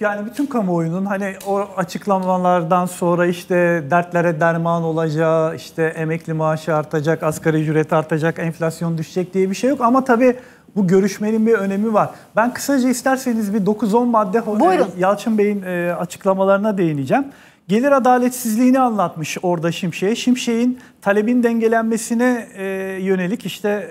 Yani bütün kamuoyunun hani o açıklamalardan sonra işte dertlere derman olacağı, işte emekli maaşı artacak, asgari ücret artacak, enflasyon düşecek diye bir şey yok. Ama tabii bu görüşmenin bir önemi var. Ben kısaca isterseniz bir 9-10 madde Buyurun. E, Yalçın Bey'in e, açıklamalarına değineceğim. Gelir adaletsizliğini anlatmış orada Şimşek'e. Şimşek'in talebin dengelenmesine e, yönelik işte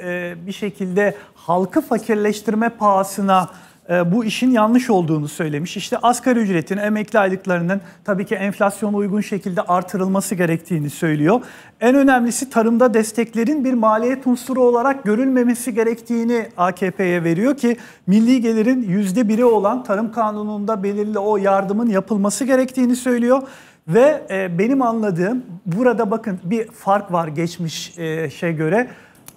bir şekilde halkı fakirleştirme pahasına e, bu işin yanlış olduğunu söylemiş. İşte asgari ücretin, emekli aylıklarının tabii ki enflasyona uygun şekilde artırılması gerektiğini söylüyor. En önemlisi tarımda desteklerin bir maliyet unsuru olarak görülmemesi gerektiğini AKP'ye veriyor ki milli gelirin %1'i olan tarım kanununda belirli o yardımın yapılması gerektiğini söylüyor. Ve e, benim anladığım burada bakın bir fark var geçmiş şey göre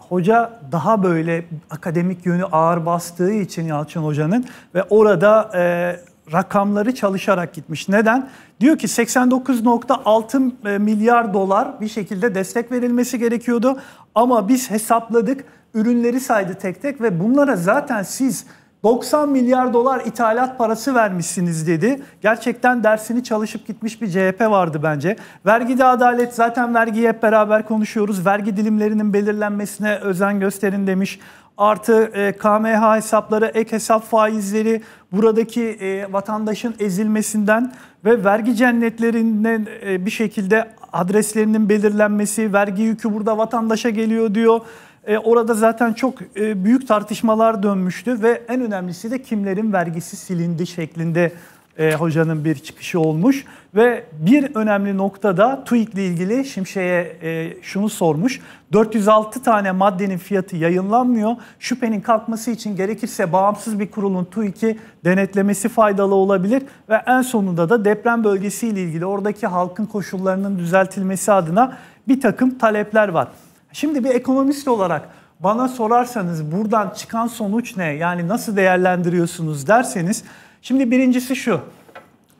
hoca daha böyle akademik yönü ağır bastığı için Yalçın Hoca'nın ve orada e, rakamları çalışarak gitmiş. Neden? Diyor ki 89.6 e, milyar dolar bir şekilde destek verilmesi gerekiyordu ama biz hesapladık, ürünleri saydı tek tek ve bunlara zaten siz 90 milyar dolar ithalat parası vermişsiniz dedi. Gerçekten dersini çalışıp gitmiş bir CHP vardı bence. Vergide adalet zaten vergiyi hep beraber konuşuyoruz. Vergi dilimlerinin belirlenmesine özen gösterin demiş. Artı e, KMH hesapları, ek hesap faizleri buradaki e, vatandaşın ezilmesinden ve vergi cennetlerinden e, bir şekilde adreslerinin belirlenmesi, vergi yükü burada vatandaşa geliyor diyor. E, orada zaten çok e, büyük tartışmalar dönmüştü ve en önemlisi de kimlerin vergisi silindi şeklinde e, hocanın bir çıkışı olmuş. Ve bir önemli noktada TÜİK ile ilgili Şimşek'e e, şunu sormuş. 406 tane maddenin fiyatı yayınlanmıyor. Şüphenin kalkması için gerekirse bağımsız bir kurulun TÜİK'i denetlemesi faydalı olabilir. Ve en sonunda da deprem bölgesiyle ilgili oradaki halkın koşullarının düzeltilmesi adına bir takım talepler var. Şimdi bir ekonomist olarak bana sorarsanız buradan çıkan sonuç ne? Yani nasıl değerlendiriyorsunuz derseniz şimdi birincisi şu.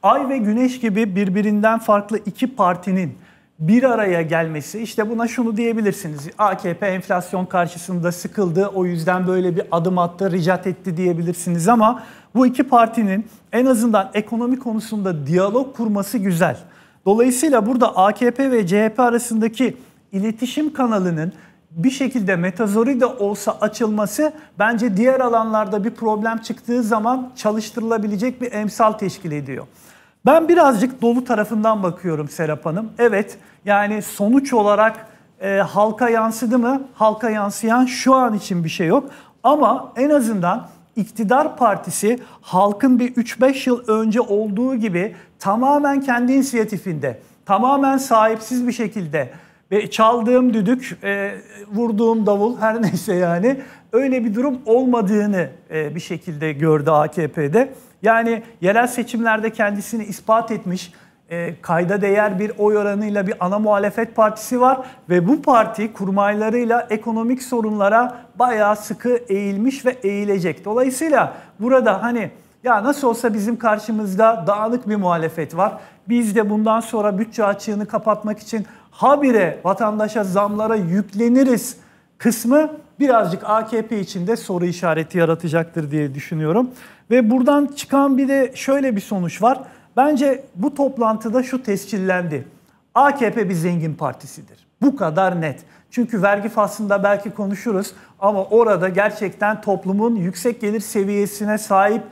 Ay ve Güneş gibi birbirinden farklı iki partinin bir araya gelmesi işte buna şunu diyebilirsiniz. AKP enflasyon karşısında sıkıldı o yüzden böyle bir adım attı, ricat etti diyebilirsiniz ama bu iki partinin en azından ekonomi konusunda diyalog kurması güzel. Dolayısıyla burada AKP ve CHP arasındaki iletişim kanalının bir şekilde metazori de olsa açılması bence diğer alanlarda bir problem çıktığı zaman çalıştırılabilecek bir emsal teşkil ediyor. Ben birazcık dolu tarafından bakıyorum Serap Hanım. Evet yani sonuç olarak e, halka yansıdı mı? Halka yansıyan şu an için bir şey yok. Ama en azından iktidar partisi halkın bir 3-5 yıl önce olduğu gibi tamamen kendi inisiyatifinde, tamamen sahipsiz bir şekilde ve çaldığım düdük, e, vurduğum davul her neyse yani öyle bir durum olmadığını e, bir şekilde gördü AKP'de. Yani yerel seçimlerde kendisini ispat etmiş, e, kayda değer bir oy oranıyla bir ana muhalefet partisi var ve bu parti kurmaylarıyla ekonomik sorunlara bayağı sıkı eğilmiş ve eğilecek. Dolayısıyla burada hani ya nasıl olsa bizim karşımızda dağınık bir muhalefet var. Biz de bundan sonra bütçe açığını kapatmak için habire vatandaşa zamlara yükleniriz kısmı birazcık AKP için de soru işareti yaratacaktır diye düşünüyorum. Ve buradan çıkan bir de şöyle bir sonuç var. Bence bu toplantıda şu tescillendi. AKP bir zengin partisidir. Bu kadar net. Çünkü vergi faslında belki konuşuruz ama orada gerçekten toplumun yüksek gelir seviyesine sahip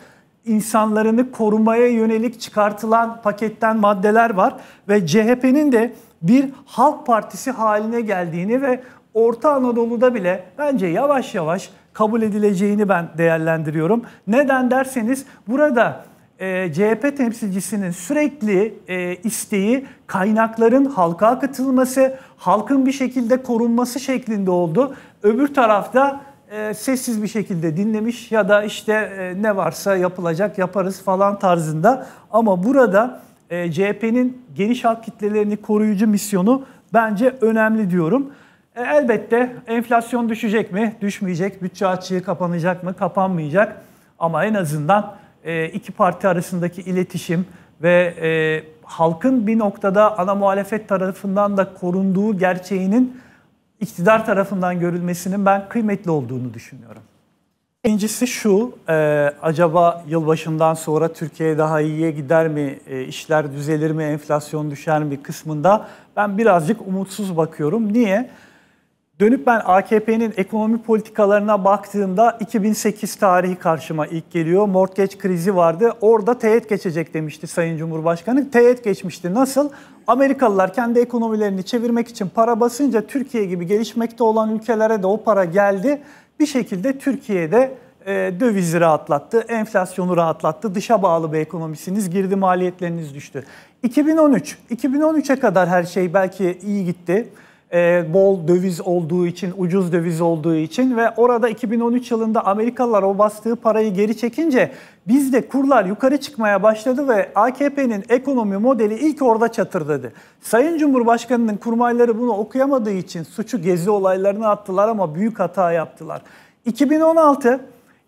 insanlarını korumaya yönelik çıkartılan paketten maddeler var ve CHP'nin de bir halk partisi haline geldiğini ve Orta Anadolu'da bile bence yavaş yavaş kabul edileceğini ben değerlendiriyorum. Neden derseniz burada e, CHP temsilcisinin sürekli e, isteği kaynakların halka katılması, halkın bir şekilde korunması şeklinde oldu. Öbür tarafta e, sessiz bir şekilde dinlemiş ya da işte e, ne varsa yapılacak yaparız falan tarzında. Ama burada e, CHP'nin geniş halk kitlelerini koruyucu misyonu bence önemli diyorum. E, elbette enflasyon düşecek mi? Düşmeyecek. Bütçe açığı kapanacak mı? Kapanmayacak. Ama en azından e, iki parti arasındaki iletişim ve e, halkın bir noktada ana muhalefet tarafından da korunduğu gerçeğinin iktidar tarafından görülmesinin ben kıymetli olduğunu düşünüyorum. İkincisi şu, e, acaba yılbaşından sonra Türkiye daha iyiye gider mi, e, işler düzelir mi, enflasyon düşer mi kısmında ben birazcık umutsuz bakıyorum. Niye? Dönüp ben AKP'nin ekonomi politikalarına baktığımda 2008 tarihi karşıma ilk geliyor. Mortgage krizi vardı. Orada teğet geçecek demişti Sayın Cumhurbaşkanı. Teğet geçmişti. Nasıl? Amerikalılar kendi ekonomilerini çevirmek için para basınca Türkiye gibi gelişmekte olan ülkelere de o para geldi. Bir şekilde Türkiye'de e, dövizi rahatlattı, enflasyonu rahatlattı, dışa bağlı bir ekonomisiniz, girdi maliyetleriniz düştü. 2013, 2013'e kadar her şey belki iyi gitti. E, bol döviz olduğu için, ucuz döviz olduğu için ve orada 2013 yılında Amerikalılar o bastığı parayı geri çekince bizde kurlar yukarı çıkmaya başladı ve AKP'nin ekonomi modeli ilk orada çatırdadı. Sayın Cumhurbaşkanı'nın kurmayları bunu okuyamadığı için suçu gezi olaylarına attılar ama büyük hata yaptılar. 2016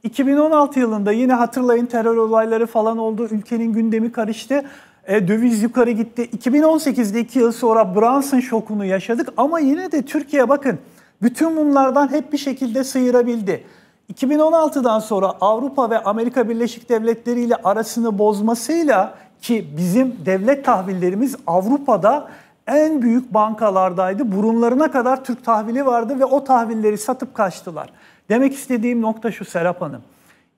2016 yılında yine hatırlayın terör olayları falan oldu. Ülkenin gündemi karıştı. E, döviz yukarı gitti. 2018'de iki yıl sonra Brunson şokunu yaşadık ama yine de Türkiye bakın bütün bunlardan hep bir şekilde sıyırabildi. 2016'dan sonra Avrupa ve Amerika Birleşik Devletleri ile arasını bozmasıyla ki bizim devlet tahvillerimiz Avrupa'da en büyük bankalardaydı. Burunlarına kadar Türk tahvili vardı ve o tahvilleri satıp kaçtılar. Demek istediğim nokta şu Serap Hanım.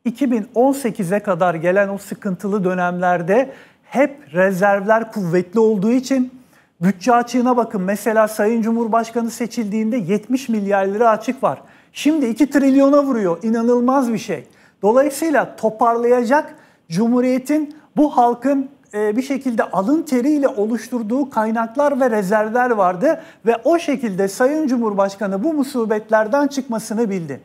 2018'e kadar gelen o sıkıntılı dönemlerde hep rezervler kuvvetli olduğu için bütçe açığına bakın. Mesela Sayın Cumhurbaşkanı seçildiğinde 70 milyar lira açık var. Şimdi 2 trilyona vuruyor. İnanılmaz bir şey. Dolayısıyla toparlayacak Cumhuriyet'in bu halkın e, bir şekilde alın teriyle oluşturduğu kaynaklar ve rezervler vardı ve o şekilde Sayın Cumhurbaşkanı bu musibetlerden çıkmasını bildi.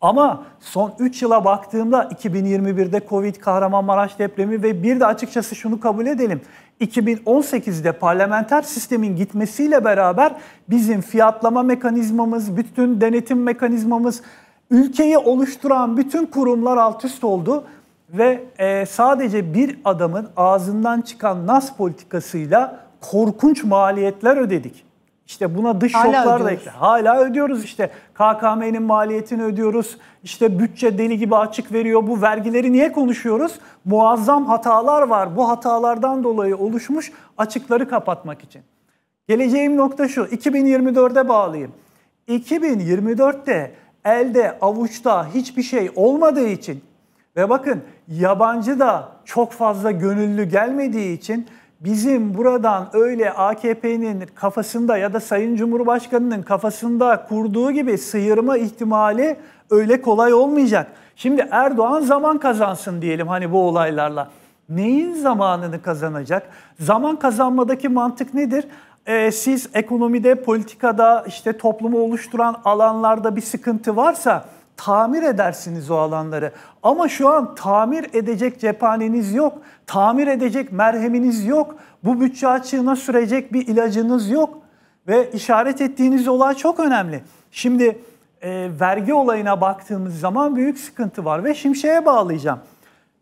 Ama son 3 yıla baktığımda 2021'de Covid, Kahramanmaraş depremi ve bir de açıkçası şunu kabul edelim. 2018'de parlamenter sistemin gitmesiyle beraber bizim fiyatlama mekanizmamız, bütün denetim mekanizmamız, ülkeyi oluşturan bütün kurumlar alt üst oldu ve e, sadece bir adamın ağzından çıkan nas politikasıyla korkunç maliyetler ödedik. İşte buna dış Hala şoklar ödüyoruz. da ekle. Hala ödüyoruz işte. KKM'nin maliyetini ödüyoruz. İşte bütçe deli gibi açık veriyor. Bu vergileri niye konuşuyoruz? Muazzam hatalar var. Bu hatalardan dolayı oluşmuş açıkları kapatmak için. Geleceğim nokta şu. 2024'e bağlayayım. 2024'te elde avuçta hiçbir şey olmadığı için ve bakın yabancı da çok fazla gönüllü gelmediği için bizim buradan öyle AKP'nin kafasında ya da Sayın Cumhurbaşkanı'nın kafasında kurduğu gibi sıyırma ihtimali öyle kolay olmayacak. Şimdi Erdoğan zaman kazansın diyelim hani bu olaylarla. Neyin zamanını kazanacak? Zaman kazanmadaki mantık nedir? Ee, siz ekonomide, politikada, işte toplumu oluşturan alanlarda bir sıkıntı varsa tamir edersiniz o alanları. Ama şu an tamir edecek cephaneniz yok. Tamir edecek merheminiz yok. Bu bütçe açığına sürecek bir ilacınız yok. Ve işaret ettiğiniz olay çok önemli. Şimdi e, vergi olayına baktığımız zaman büyük sıkıntı var ve Şimşek'e bağlayacağım.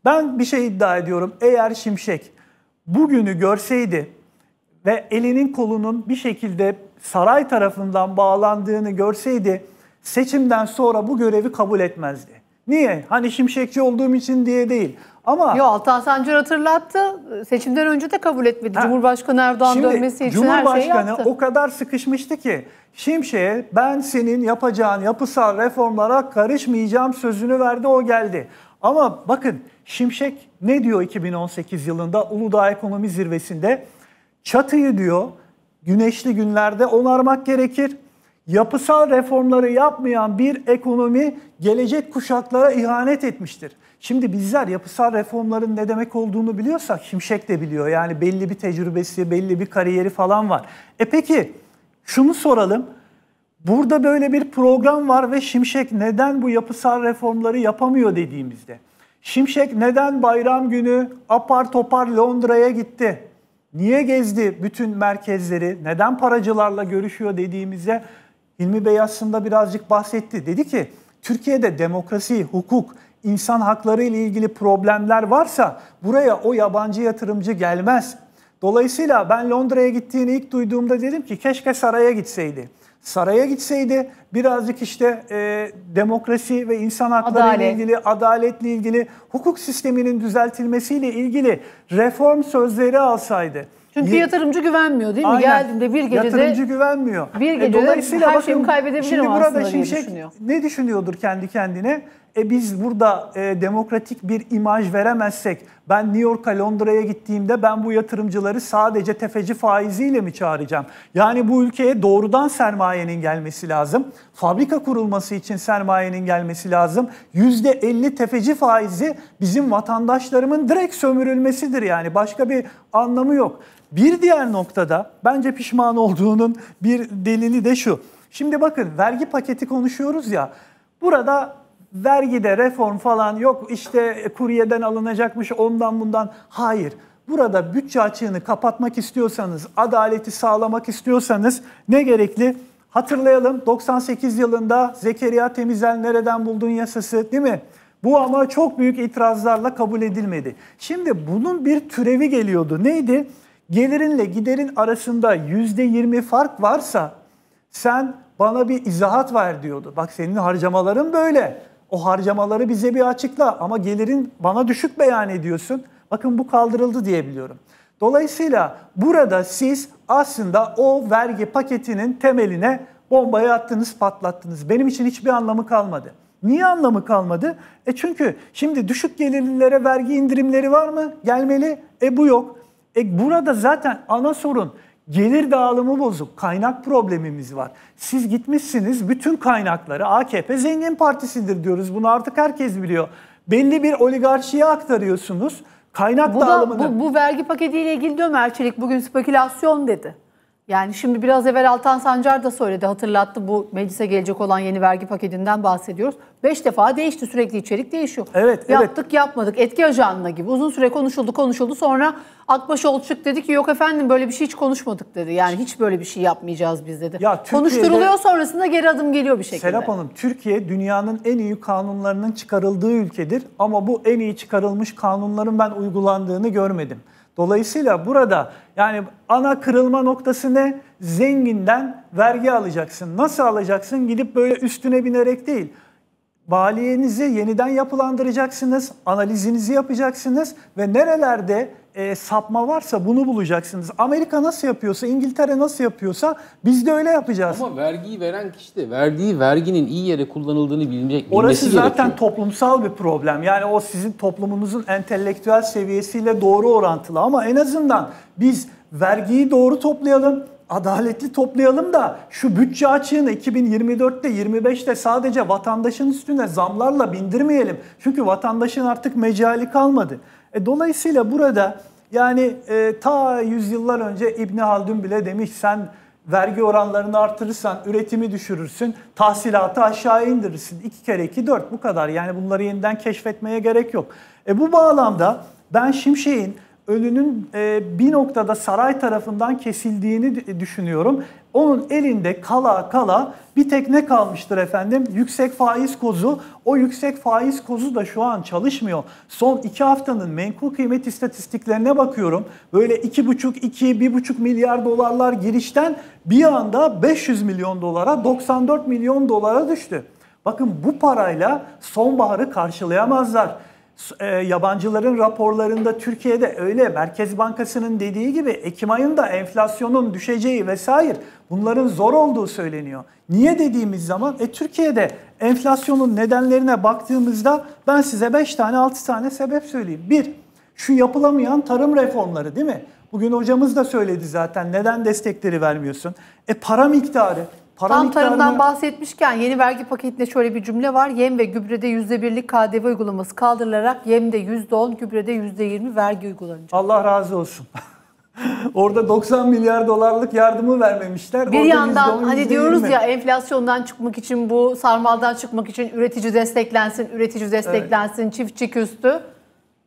Ben bir şey iddia ediyorum. Eğer Şimşek bugünü görseydi ve elinin kolunun bir şekilde saray tarafından bağlandığını görseydi seçimden sonra bu görevi kabul etmezdi. Niye? Hani şimşekçi olduğum için diye değil. Ama Yo Altan Sancar hatırlattı. Seçimden önce de kabul etmedi. Ha, Cumhurbaşkanı Erdoğan şimdi, dönmesi için Cumhurbaşkanı her şeyi yaptı. o kadar sıkışmıştı ki Şimşek'e ben senin yapacağın yapısal reformlara karışmayacağım sözünü verdi o geldi. Ama bakın Şimşek ne diyor 2018 yılında Uludağ Ekonomi Zirvesi'nde? Çatıyı diyor güneşli günlerde onarmak gerekir yapısal reformları yapmayan bir ekonomi gelecek kuşaklara ihanet etmiştir. Şimdi bizler yapısal reformların ne demek olduğunu biliyorsak Şimşek de biliyor. Yani belli bir tecrübesi, belli bir kariyeri falan var. E peki şunu soralım. Burada böyle bir program var ve Şimşek neden bu yapısal reformları yapamıyor dediğimizde. Şimşek neden bayram günü apar topar Londra'ya gitti? Niye gezdi bütün merkezleri? Neden paracılarla görüşüyor dediğimizde Hilmi Bey aslında birazcık bahsetti. Dedi ki Türkiye'de demokrasi, hukuk, insan hakları ile ilgili problemler varsa buraya o yabancı yatırımcı gelmez. Dolayısıyla ben Londra'ya gittiğini ilk duyduğumda dedim ki keşke saraya gitseydi. Saraya gitseydi birazcık işte e, demokrasi ve insan hakları ile ilgili, adaletle ilgili, hukuk sisteminin düzeltilmesiyle ilgili reform sözleri alsaydı. Çünkü Niye? yatırımcı güvenmiyor değil mi? Aynen. Geldiğinde bir gecede yatırımcı güvenmiyor. Bir e, gecede e, dolayısıyla her bakın, şeyimi kaybedebilirim şimdi burada aslında diye şey, düşünüyor. Ne düşünüyordur kendi kendine? E biz burada e, demokratik bir imaj veremezsek ben New York'a Londra'ya gittiğimde ben bu yatırımcıları sadece tefeci faiziyle mi çağıracağım? Yani bu ülkeye doğrudan sermayenin gelmesi lazım. Fabrika kurulması için sermayenin gelmesi lazım. %50 tefeci faizi bizim vatandaşlarımın direkt sömürülmesidir yani başka bir anlamı yok. Bir diğer noktada bence pişman olduğunun bir delili de şu. Şimdi bakın vergi paketi konuşuyoruz ya. Burada vergide reform falan yok işte kuryeden alınacakmış ondan bundan. Hayır. Burada bütçe açığını kapatmak istiyorsanız, adaleti sağlamak istiyorsanız ne gerekli? Hatırlayalım 98 yılında Zekeriya Temizel nereden buldun yasası değil mi? Bu ama çok büyük itirazlarla kabul edilmedi. Şimdi bunun bir türevi geliyordu. Neydi? Gelirinle giderin arasında %20 fark varsa sen bana bir izahat ver diyordu. Bak senin harcamaların böyle. O harcamaları bize bir açıkla ama gelirin bana düşük beyan ediyorsun. Bakın bu kaldırıldı diyebiliyorum. Dolayısıyla burada siz aslında o vergi paketinin temeline bombayı attınız, patlattınız. Benim için hiçbir anlamı kalmadı. Niye anlamı kalmadı? E çünkü şimdi düşük gelirlilere vergi indirimleri var mı? Gelmeli. E bu yok. E burada zaten ana sorun Gelir dağılımı bozuk, kaynak problemimiz var. Siz gitmişsiniz bütün kaynakları AKP zengin partisidir diyoruz. Bunu artık herkes biliyor. Belli bir oligarşiye aktarıyorsunuz. Kaynak bu dağılımını... bu, bu vergi paketiyle ilgili diyor Merçelik bugün spekülasyon dedi. Yani şimdi biraz evvel Altan Sancar da söyledi, hatırlattı bu meclise gelecek olan yeni vergi paketinden bahsediyoruz. Beş defa değişti, sürekli içerik değişiyor. Evet, Yaptık, evet. yapmadık, etki ajanına gibi. Uzun süre konuşuldu, konuşuldu. Sonra Akbaş Olçuk dedi ki yok efendim böyle bir şey hiç konuşmadık dedi. Yani hiç böyle bir şey yapmayacağız biz dedi. Ya, Konuşturuluyor sonrasında geri adım geliyor bir şekilde. Serap Hanım, Türkiye dünyanın en iyi kanunlarının çıkarıldığı ülkedir. Ama bu en iyi çıkarılmış kanunların ben uygulandığını görmedim. Dolayısıyla burada yani ana kırılma noktası ne? Zenginden vergi alacaksın. Nasıl alacaksın? Gidip böyle üstüne binerek değil. Maliyenizi yeniden yapılandıracaksınız, analizinizi yapacaksınız ve nerelerde e, sapma varsa bunu bulacaksınız. Amerika nasıl yapıyorsa, İngiltere nasıl yapıyorsa biz de öyle yapacağız. Ama vergiyi veren kişi de verdiği verginin iyi yere kullanıldığını bilmek Orası zaten gerekiyor. toplumsal bir problem. Yani o sizin toplumunuzun entelektüel seviyesiyle doğru orantılı ama en azından biz vergiyi doğru toplayalım, adaletli toplayalım da şu bütçe açığını 2024'te 25'te sadece vatandaşın üstüne zamlarla bindirmeyelim. Çünkü vatandaşın artık mecali kalmadı. E, dolayısıyla burada yani e, ta yüzyıllar önce İbni Haldun bile demiş sen vergi oranlarını artırırsan üretimi düşürürsün, tahsilatı aşağı indirirsin. 2 kere iki dört bu kadar. Yani bunları yeniden keşfetmeye gerek yok. E, bu bağlamda ben Şimşek'in önünün e, bir noktada saray tarafından kesildiğini düşünüyorum onun elinde kala kala bir tek ne kalmıştır efendim? Yüksek faiz kozu. O yüksek faiz kozu da şu an çalışmıyor. Son iki haftanın menkul kıymet istatistiklerine bakıyorum. Böyle iki buçuk, iki, bir buçuk milyar dolarlar girişten bir anda 500 milyon dolara, 94 milyon dolara düştü. Bakın bu parayla sonbaharı karşılayamazlar e, yabancıların raporlarında Türkiye'de öyle Merkez Bankası'nın dediği gibi Ekim ayında enflasyonun düşeceği vesaire bunların zor olduğu söyleniyor. Niye dediğimiz zaman e, Türkiye'de enflasyonun nedenlerine baktığımızda ben size 5 tane 6 tane sebep söyleyeyim. Bir Şu yapılamayan tarım reformları değil mi? Bugün hocamız da söyledi zaten neden destekleri vermiyorsun? E para miktarı Para Tam miktarına... tarımdan bahsetmişken yeni vergi paketinde şöyle bir cümle var. Yem ve gübrede %1'lik KDV uygulaması kaldırılarak yemde %10, gübrede %20 vergi uygulanacak. Allah razı olsun. Orada 90 milyar dolarlık yardımı vermemişler. Bir Orada yandan %10, hani diyoruz ya enflasyondan çıkmak için bu sarmaldan çıkmak için üretici desteklensin, üretici desteklensin, evet. çiftçi küstü.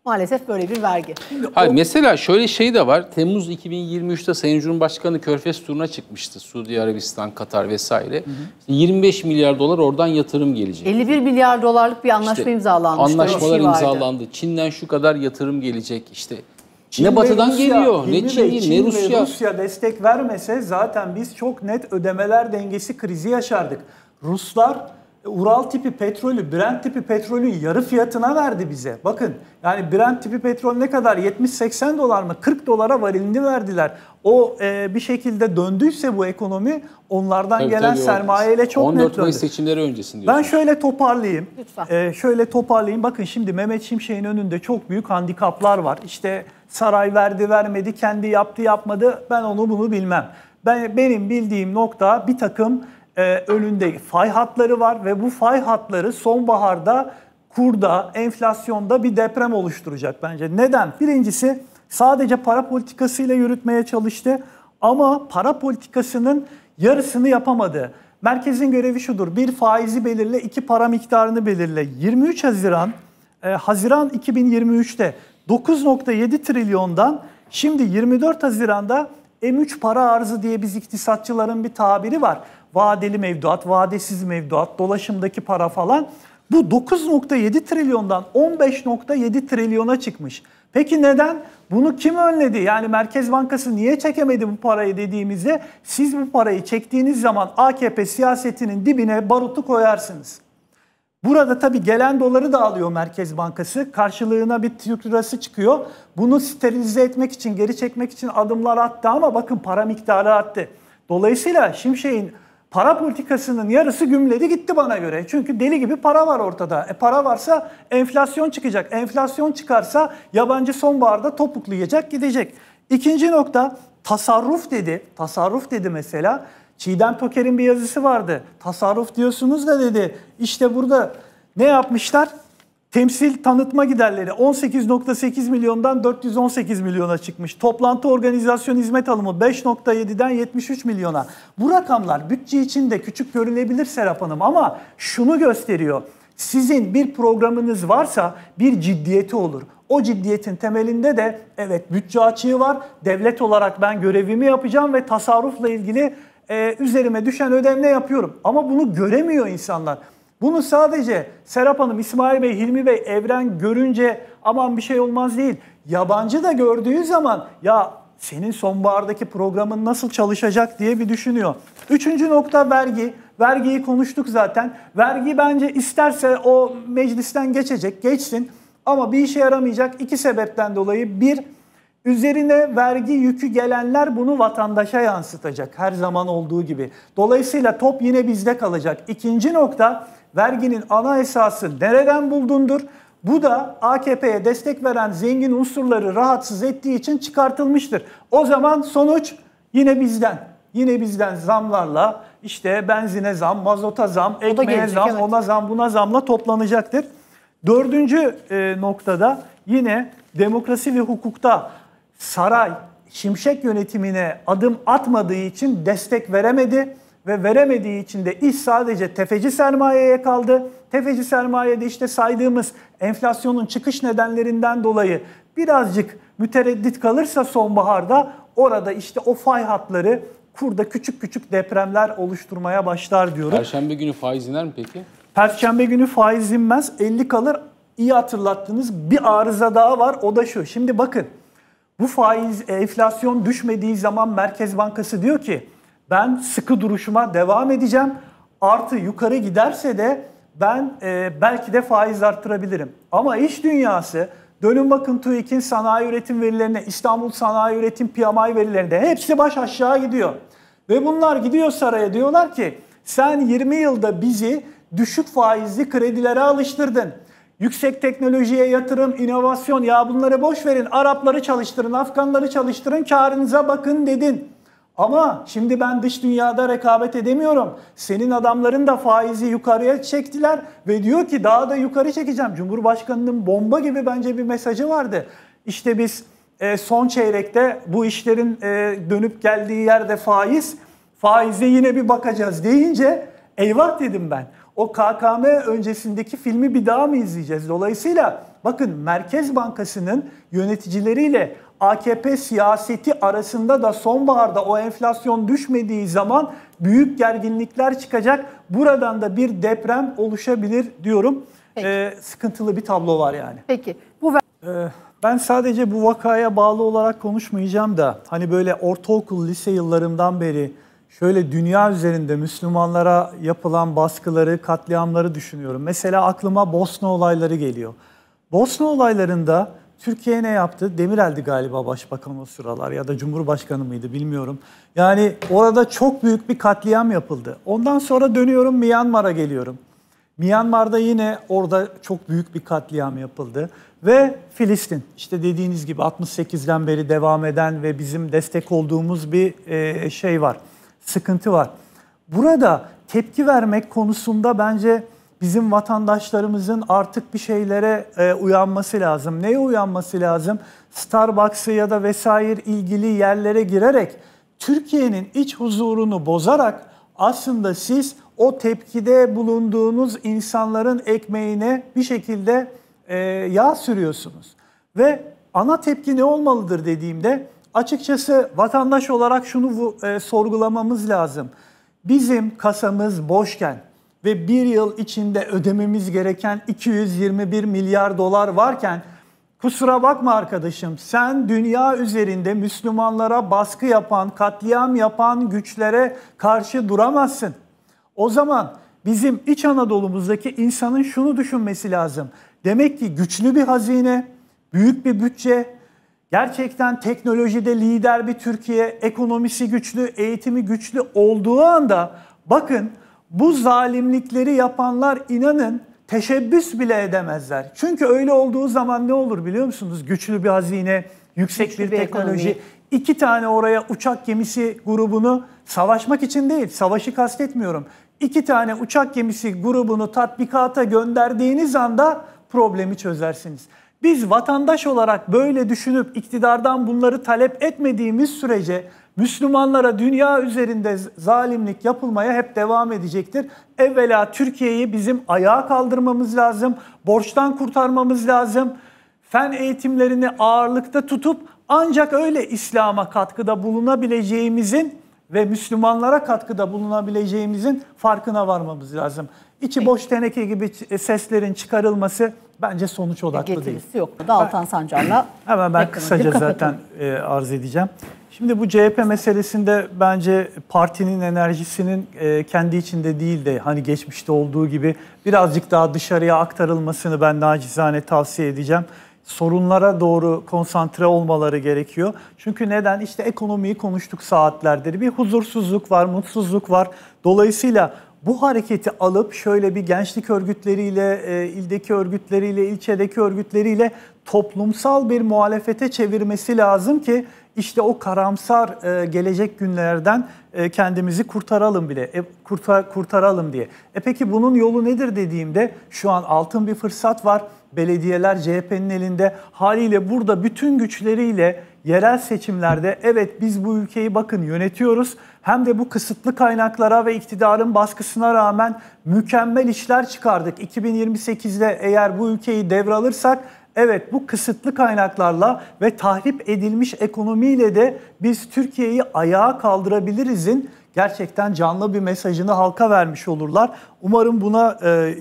Maalesef böyle bir vergi. Hayır, o... Mesela şöyle şey de var. Temmuz 2023'te Sayın Cumhurbaşkanı Körfez turuna çıkmıştı. Suudi Arabistan, Katar vesaire. Hı hı. 25 milyar dolar oradan yatırım gelecek. 51 milyar dolarlık bir anlaşma işte, imzalanmıştı. Anlaşmalar şey imzalandı. Çin'den şu kadar yatırım gelecek. işte. Çin ne Batı'dan Rusya, geliyor, ne Çin, Çin, ne Rusya. Rusya destek vermese zaten biz çok net ödemeler dengesi krizi yaşardık. Ruslar Ural tipi petrolü, Brent tipi petrolü yarı fiyatına verdi bize. Bakın yani Brent tipi petrol ne kadar? 70-80 dolar mı? 40 dolara varilini verdiler. O e, bir şekilde döndüyse bu ekonomi onlardan tabii, gelen sermayeyle çok net döndü. 14 Mayıs seçimleri öncesinde. Ben şöyle toparlayayım. Lütfen. E, şöyle toparlayayım. Bakın şimdi Mehmet Şimşek'in önünde çok büyük handikaplar var. İşte saray verdi vermedi, kendi yaptı yapmadı ben onu bunu bilmem. Ben, benim bildiğim nokta bir takım e, önünde fay hatları var ve bu fay hatları sonbaharda kurda, enflasyonda bir deprem oluşturacak bence. Neden? Birincisi sadece para politikasıyla yürütmeye çalıştı ama para politikasının yarısını yapamadı. Merkezin görevi şudur. Bir faizi belirle, iki para miktarını belirle. 23 Haziran e, Haziran 2023'te 9.7 trilyondan şimdi 24 Haziran'da M3 para arzı diye biz iktisatçıların bir tabiri var vadeli mevduat, vadesiz mevduat, dolaşımdaki para falan bu 9.7 trilyondan 15.7 trilyona çıkmış. Peki neden? Bunu kim önledi? Yani Merkez Bankası niye çekemedi bu parayı dediğimizde siz bu parayı çektiğiniz zaman AKP siyasetinin dibine barutu koyarsınız. Burada tabii gelen doları da alıyor Merkez Bankası. Karşılığına bir Türk lirası çıkıyor. Bunu sterilize etmek için, geri çekmek için adımlar attı ama bakın para miktarı arttı. Dolayısıyla Şimşek'in Para politikasının yarısı gümledi gitti bana göre. Çünkü deli gibi para var ortada. E para varsa enflasyon çıkacak. Enflasyon çıkarsa yabancı sonbaharda topuklu yiyecek gidecek. İkinci nokta tasarruf dedi. Tasarruf dedi mesela. Çiğdem Toker'in bir yazısı vardı. Tasarruf diyorsunuz da dedi. İşte burada ne yapmışlar? Temsil tanıtma giderleri 18.8 milyondan 418 milyona çıkmış. Toplantı organizasyon hizmet alımı 5.7'den 73 milyona. Bu rakamlar bütçe içinde küçük görülebilir Serap Hanım ama şunu gösteriyor. Sizin bir programınız varsa bir ciddiyeti olur. O ciddiyetin temelinde de evet bütçe açığı var. Devlet olarak ben görevimi yapacağım ve tasarrufla ilgili e, üzerime düşen ödemle yapıyorum. Ama bunu göremiyor insanlar. Bunu sadece Serap Hanım, İsmail Bey, Hilmi Bey, Evren görünce aman bir şey olmaz değil. Yabancı da gördüğü zaman ya senin sonbahardaki programın nasıl çalışacak diye bir düşünüyor. Üçüncü nokta vergi. Vergiyi konuştuk zaten. Vergi bence isterse o meclisten geçecek, geçsin. Ama bir işe yaramayacak iki sebepten dolayı. Bir, Üzerine vergi yükü gelenler bunu vatandaşa yansıtacak her zaman olduğu gibi. Dolayısıyla top yine bizde kalacak. İkinci nokta verginin ana esası nereden buldundur? Bu da AKP'ye destek veren zengin unsurları rahatsız ettiği için çıkartılmıştır. O zaman sonuç yine bizden. Yine bizden zamlarla işte benzine zam, mazota zam, ekmeğe gelecek, zam, evet. ona zam, buna zamla toplanacaktır. Dördüncü e, noktada yine demokrasi ve hukukta saray Şimşek yönetimine adım atmadığı için destek veremedi ve veremediği için de iş sadece tefeci sermayeye kaldı. Tefeci sermayede işte saydığımız enflasyonun çıkış nedenlerinden dolayı birazcık mütereddit kalırsa sonbaharda orada işte o fay hatları kurda küçük küçük depremler oluşturmaya başlar diyorum. Perşembe günü faiz iner mi peki? Perşembe günü faiz inmez 50 kalır. İyi hatırlattınız bir arıza daha var o da şu. Şimdi bakın bu faiz e, enflasyon düşmediği zaman Merkez Bankası diyor ki ben sıkı duruşuma devam edeceğim. Artı yukarı giderse de ben e, belki de faiz arttırabilirim. Ama iş dünyası dönün bakın TÜİK'in sanayi üretim verilerine, İstanbul sanayi üretim PMI verilerinde hepsi baş aşağı gidiyor. Ve bunlar gidiyor saraya diyorlar ki sen 20 yılda bizi düşük faizli kredilere alıştırdın. Yüksek teknolojiye yatırım, inovasyon ya bunları boş verin. Arapları çalıştırın, Afganları çalıştırın, karınıza bakın dedin. Ama şimdi ben dış dünyada rekabet edemiyorum. Senin adamların da faizi yukarıya çektiler ve diyor ki daha da yukarı çekeceğim. Cumhurbaşkanının bomba gibi bence bir mesajı vardı. İşte biz e, son çeyrekte bu işlerin e, dönüp geldiği yerde faiz, faize yine bir bakacağız deyince eyvah dedim ben o KKM öncesindeki filmi bir daha mı izleyeceğiz? Dolayısıyla bakın Merkez Bankası'nın yöneticileriyle AKP siyaseti arasında da sonbaharda o enflasyon düşmediği zaman büyük gerginlikler çıkacak. Buradan da bir deprem oluşabilir diyorum. Ee, sıkıntılı bir tablo var yani. Peki. Bu ee, ben sadece bu vakaya bağlı olarak konuşmayacağım da hani böyle ortaokul lise yıllarımdan beri şöyle dünya üzerinde Müslümanlara yapılan baskıları, katliamları düşünüyorum. Mesela aklıma Bosna olayları geliyor. Bosna olaylarında Türkiye ne yaptı? Demirel'di galiba başbakan o sıralar ya da cumhurbaşkanı mıydı bilmiyorum. Yani orada çok büyük bir katliam yapıldı. Ondan sonra dönüyorum Myanmar'a geliyorum. Myanmar'da yine orada çok büyük bir katliam yapıldı. Ve Filistin işte dediğiniz gibi 68'den beri devam eden ve bizim destek olduğumuz bir e, şey var sıkıntı var. Burada tepki vermek konusunda bence bizim vatandaşlarımızın artık bir şeylere e, uyanması lazım. Neye uyanması lazım? Starbucks'ı ya da vesaire ilgili yerlere girerek Türkiye'nin iç huzurunu bozarak aslında siz o tepkide bulunduğunuz insanların ekmeğine bir şekilde e, yağ sürüyorsunuz. Ve ana tepki ne olmalıdır dediğimde açıkçası vatandaş olarak şunu e, sorgulamamız lazım. Bizim kasamız boşken ve bir yıl içinde ödememiz gereken 221 milyar dolar varken kusura bakma arkadaşım sen dünya üzerinde Müslümanlara baskı yapan, katliam yapan güçlere karşı duramazsın. O zaman bizim İç Anadolu'muzdaki insanın şunu düşünmesi lazım. Demek ki güçlü bir hazine, büyük bir bütçe, gerçekten teknolojide lider bir Türkiye, ekonomisi güçlü, eğitimi güçlü olduğu anda bakın bu zalimlikleri yapanlar inanın teşebbüs bile edemezler. Çünkü öyle olduğu zaman ne olur biliyor musunuz? Güçlü bir hazine, yüksek bir, bir teknoloji, ekonomi. iki tane oraya uçak gemisi grubunu savaşmak için değil, savaşı kastetmiyorum. İki tane uçak gemisi grubunu tatbikata gönderdiğiniz anda problemi çözersiniz. Biz vatandaş olarak böyle düşünüp iktidardan bunları talep etmediğimiz sürece Müslümanlara dünya üzerinde zalimlik yapılmaya hep devam edecektir. Evvela Türkiye'yi bizim ayağa kaldırmamız lazım, borçtan kurtarmamız lazım. Fen eğitimlerini ağırlıkta tutup ancak öyle İslam'a katkıda bulunabileceğimizin ve Müslümanlara katkıda bulunabileceğimizin farkına varmamız lazım. İçi boş teneke gibi seslerin çıkarılması Bence sonuç odaklı Getirisi değil. yok mu? Da Altan Sancar'la Hemen ben kısaca zaten e, arz edeceğim. Şimdi bu CHP meselesinde bence partinin enerjisinin e, kendi içinde değil de hani geçmişte olduğu gibi birazcık daha dışarıya aktarılmasını ben nacizane tavsiye edeceğim sorunlara doğru konsantre olmaları gerekiyor. Çünkü neden? İşte ekonomiyi konuştuk saatlerdir. Bir huzursuzluk var, mutsuzluk var. Dolayısıyla bu hareketi alıp şöyle bir gençlik örgütleriyle, e, ildeki örgütleriyle, ilçedeki örgütleriyle toplumsal bir muhalefete çevirmesi lazım ki işte o karamsar e, gelecek günlerden e, kendimizi kurtaralım bile, e, kurtar, kurtaralım diye. E peki bunun yolu nedir dediğimde şu an altın bir fırsat var. Belediyeler CHP'nin elinde haliyle burada bütün güçleriyle yerel seçimlerde evet biz bu ülkeyi bakın yönetiyoruz hem de bu kısıtlı kaynaklara ve iktidarın baskısına rağmen mükemmel işler çıkardık. 2028'de eğer bu ülkeyi devralırsak Evet bu kısıtlı kaynaklarla ve tahrip edilmiş ekonomiyle de biz Türkiye'yi ayağa kaldırabilirizin gerçekten canlı bir mesajını halka vermiş olurlar. Umarım buna e,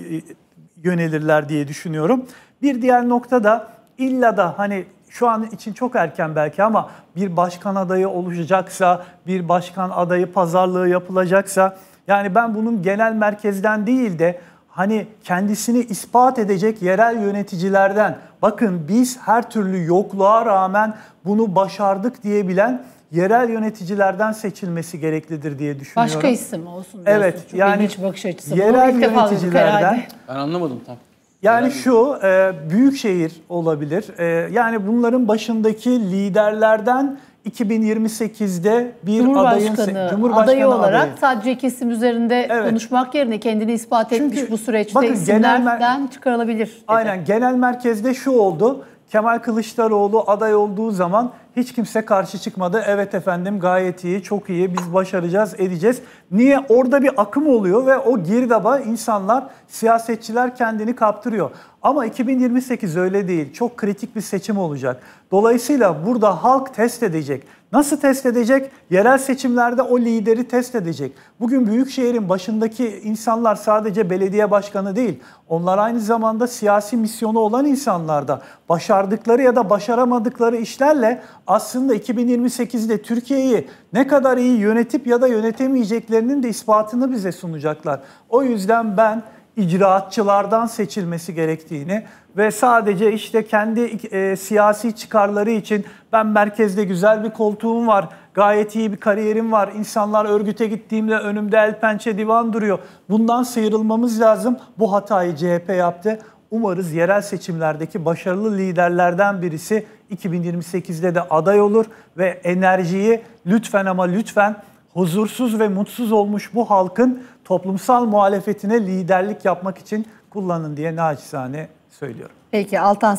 yönelirler diye düşünüyorum. Bir diğer nokta da illa da hani şu an için çok erken belki ama bir başkan adayı oluşacaksa, bir başkan adayı pazarlığı yapılacaksa yani ben bunun genel merkezden değil de hani kendisini ispat edecek yerel yöneticilerden bakın biz her türlü yokluğa rağmen bunu başardık diyebilen yerel yöneticilerden seçilmesi gereklidir diye düşünüyorum. Başka isim olsun diyorsunuz. Evet. Çünkü yani bakış açısı. Yerel yöneticilerden. Ben anlamadım tam. Yani şu e, büyük şehir olabilir. E, yani bunların başındaki liderlerden 2028'de bir Cumhurbaşkanı, adayın Cumhurbaşkanı adayı olarak adayı. sadece kesim üzerinde evet. konuşmak yerine kendini ispat Çünkü, etmiş bu süreçte bakın, isimlerden çıkarılabilir. Dedi. Aynen genel merkezde şu oldu. Kemal Kılıçdaroğlu aday olduğu zaman hiç kimse karşı çıkmadı. Evet efendim gayet iyi, çok iyi, biz başaracağız, edeceğiz. Niye? Orada bir akım oluyor ve o girdaba insanlar, siyasetçiler kendini kaptırıyor. Ama 2028 öyle değil. Çok kritik bir seçim olacak. Dolayısıyla burada halk test edecek. Nasıl test edecek? Yerel seçimlerde o lideri test edecek. Bugün büyükşehirin başındaki insanlar sadece belediye başkanı değil. Onlar aynı zamanda siyasi misyonu olan insanlarda başardıkları ya da başaramadıkları işlerle aslında 2028'de Türkiye'yi ne kadar iyi yönetip ya da yönetemeyeceklerinin de ispatını bize sunacaklar. O yüzden ben icraatçılardan seçilmesi gerektiğini ve sadece işte kendi e, siyasi çıkarları için ben merkezde güzel bir koltuğum var, gayet iyi bir kariyerim var, insanlar örgüte gittiğimde önümde el pençe divan duruyor. Bundan sıyrılmamız lazım. Bu hatayı CHP yaptı. Umarız yerel seçimlerdeki başarılı liderlerden birisi 2028'de de aday olur ve enerjiyi lütfen ama lütfen huzursuz ve mutsuz olmuş bu halkın toplumsal muhalefetine liderlik yapmak için kullanın diye naçizane söylüyorum. Peki Altan